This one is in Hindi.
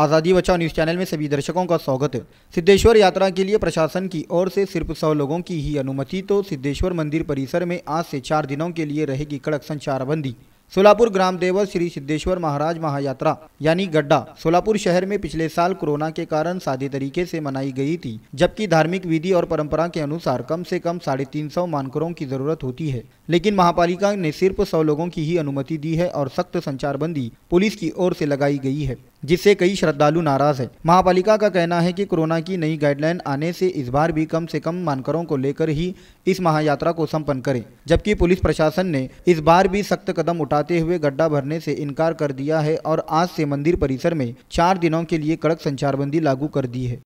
आज़ादी बचाओ न्यूज़ चैनल में सभी दर्शकों का स्वागत है सिद्धेश्वर यात्रा के लिए प्रशासन की ओर से सिर्फ सौ लोगों की ही अनुमति तो सिद्धेश्वर मंदिर परिसर में आज से चार दिनों के लिए रहेगी कड़क संचारबंदी सोलापुर ग्राम देवत श्री सिद्धेश्वर महाराज महायात्रा यानी गड्ढा सोलापुर शहर में पिछले साल कोरोना के कारण सादे तरीके से मनाई गई थी जबकि धार्मिक विधि और परंपरा के अनुसार कम से कम साढ़े तीन सौ मानकरों की जरूरत होती है लेकिन महापालिका ने सिर्फ सौ लोगों की ही अनुमति दी है और सख्त संचारबंदी पुलिस की ओर से लगाई गई है जिससे कई श्रद्धालु नाराज है महापालिका का कहना है कि कोरोना की नई गाइडलाइन आने से इस बार भी कम से कम मानकरों को लेकर ही इस महायात्रा को संपन्न करें जबकि पुलिस प्रशासन ने इस बार भी सख्त कदम उठाते हुए गड्ढा भरने से इनकार कर दिया है और आज से मंदिर परिसर में चार दिनों के लिए कड़क संचारबंदी लागू कर दी है